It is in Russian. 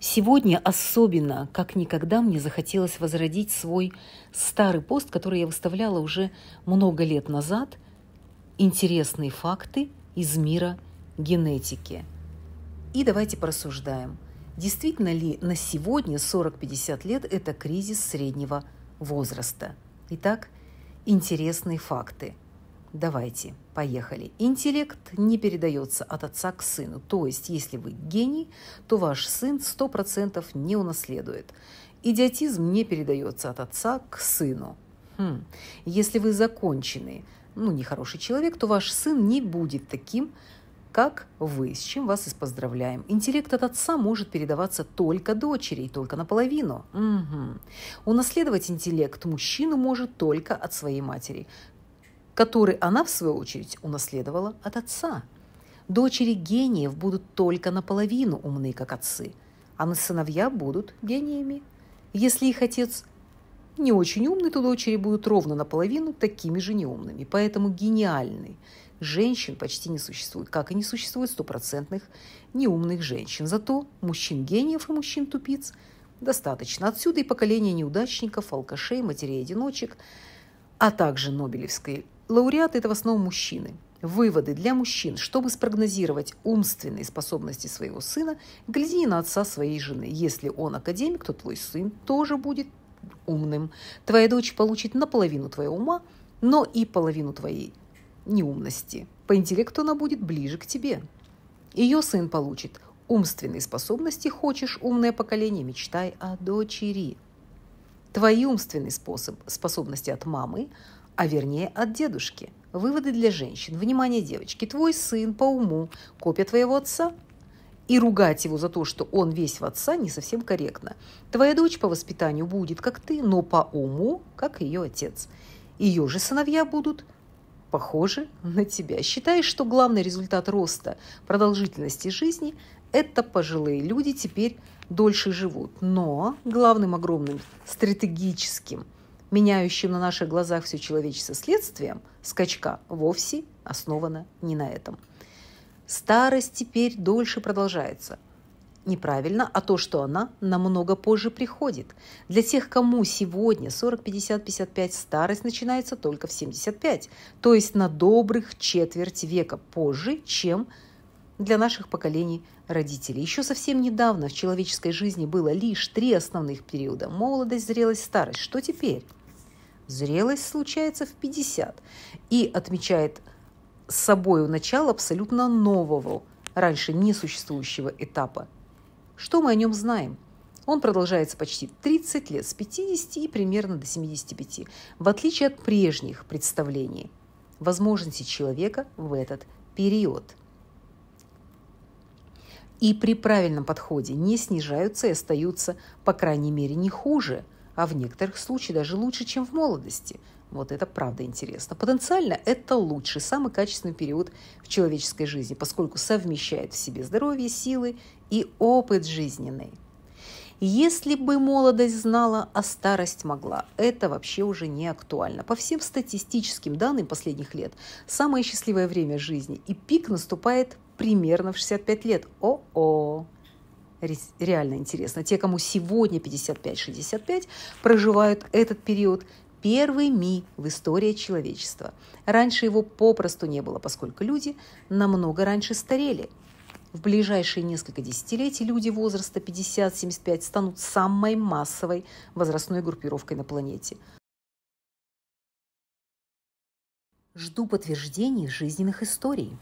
Сегодня особенно, как никогда, мне захотелось возродить свой старый пост, который я выставляла уже много лет назад. Интересные факты из мира генетики. И давайте порассуждаем. Действительно ли на сегодня 40-50 лет это кризис среднего возраста? Итак, интересные факты – Давайте, поехали. Интеллект не передается от отца к сыну. То есть, если вы гений, то ваш сын 100% не унаследует. Идиотизм не передается от отца к сыну. Хм. Если вы законченный, ну, нехороший человек, то ваш сын не будет таким, как вы, с чем вас и поздравляем. Интеллект от отца может передаваться только дочери, и только наполовину. Угу. Унаследовать интеллект мужчину может только от своей матери который она, в свою очередь, унаследовала от отца. Дочери гениев будут только наполовину умны, как отцы, а на сыновья будут гениями. Если их отец не очень умный, то дочери будут ровно наполовину такими же неумными. Поэтому гениальный женщин почти не существует, как и не существует стопроцентных неумных женщин. Зато мужчин-гениев и мужчин-тупиц достаточно. Отсюда и поколение неудачников, алкашей, матерей-одиночек, а также Нобелевской Лауреаты этого снова мужчины. Выводы для мужчин. Чтобы спрогнозировать умственные способности своего сына, гляди на отца своей жены. Если он академик, то твой сын тоже будет умным. Твоя дочь получит наполовину твоего ума, но и половину твоей неумности. По интеллекту она будет ближе к тебе. Ее сын получит умственные способности, хочешь умное поколение, мечтай о дочери. Твои умственные способ, способности от мамы, а вернее от дедушки. Выводы для женщин. Внимание, девочки, твой сын по уму копия твоего отца. И ругать его за то, что он весь в отца, не совсем корректно. Твоя дочь по воспитанию будет, как ты, но по уму, как ее отец. Ее же сыновья будут похожи на тебя. Считаешь, что главный результат роста продолжительности жизни – это пожилые люди теперь дольше живут. Но главным огромным стратегическим – меняющим на наших глазах все человечество следствием, скачка вовсе основана не на этом. Старость теперь дольше продолжается. Неправильно, а то, что она намного позже приходит. Для тех, кому сегодня 40, 50, 55, старость начинается только в 75, то есть на добрых четверть века позже, чем для наших поколений родителей. Еще совсем недавно в человеческой жизни было лишь три основных периода – молодость, зрелость, старость. Что теперь? Зрелость случается в 50 и отмечает с собой начало абсолютно нового, раньше несуществующего этапа. Что мы о нем знаем? Он продолжается почти 30 лет, с 50 и примерно до 75, в отличие от прежних представлений, возможностей человека в этот период. И при правильном подходе не снижаются и остаются, по крайней мере, не хуже – а в некоторых случаях даже лучше, чем в молодости. Вот это правда интересно. Потенциально это лучший, самый качественный период в человеческой жизни, поскольку совмещает в себе здоровье, силы и опыт жизненный. Если бы молодость знала, а старость могла, это вообще уже не актуально. По всем статистическим данным последних лет, самое счастливое время жизни и пик наступает примерно в 65 лет. О-о! реально интересно. Те, кому сегодня 55-65, проживают этот период первый ми в истории человечества. Раньше его попросту не было, поскольку люди намного раньше старели. В ближайшие несколько десятилетий люди возраста 50-75 станут самой массовой возрастной группировкой на планете. Жду подтверждений жизненных историй.